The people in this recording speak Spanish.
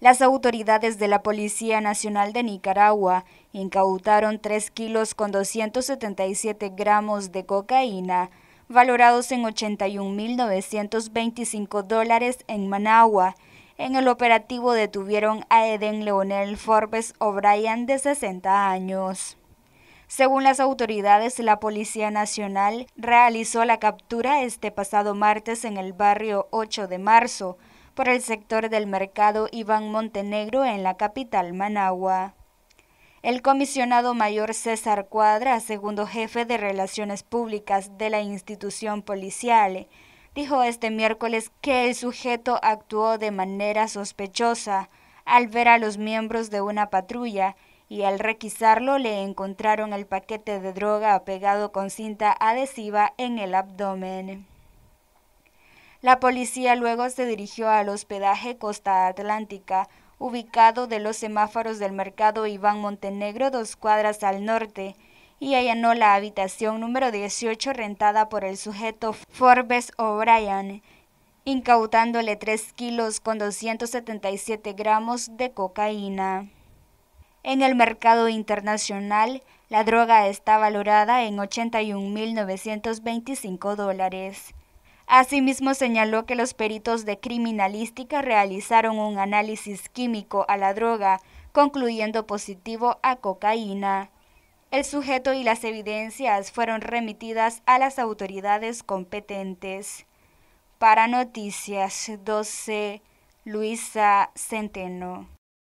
las autoridades de la Policía Nacional de Nicaragua incautaron 3 kilos con 277 gramos de cocaína, valorados en 81.925 dólares en Managua. En el operativo detuvieron a Eden Leonel Forbes O'Brien, de 60 años. Según las autoridades, la Policía Nacional realizó la captura este pasado martes en el barrio 8 de marzo, por el sector del mercado Iván Montenegro en la capital Managua. El comisionado mayor César Cuadra, segundo jefe de Relaciones Públicas de la institución policial, dijo este miércoles que el sujeto actuó de manera sospechosa al ver a los miembros de una patrulla y al requisarlo le encontraron el paquete de droga apegado con cinta adhesiva en el abdomen. La policía luego se dirigió al hospedaje Costa Atlántica, ubicado de los semáforos del mercado Iván Montenegro dos cuadras al norte, y allanó la habitación número 18 rentada por el sujeto Forbes O'Brien, incautándole 3 kilos con 277 gramos de cocaína. En el mercado internacional, la droga está valorada en 81.925 dólares. Asimismo, señaló que los peritos de criminalística realizaron un análisis químico a la droga, concluyendo positivo a cocaína. El sujeto y las evidencias fueron remitidas a las autoridades competentes. Para Noticias 12, Luisa Centeno.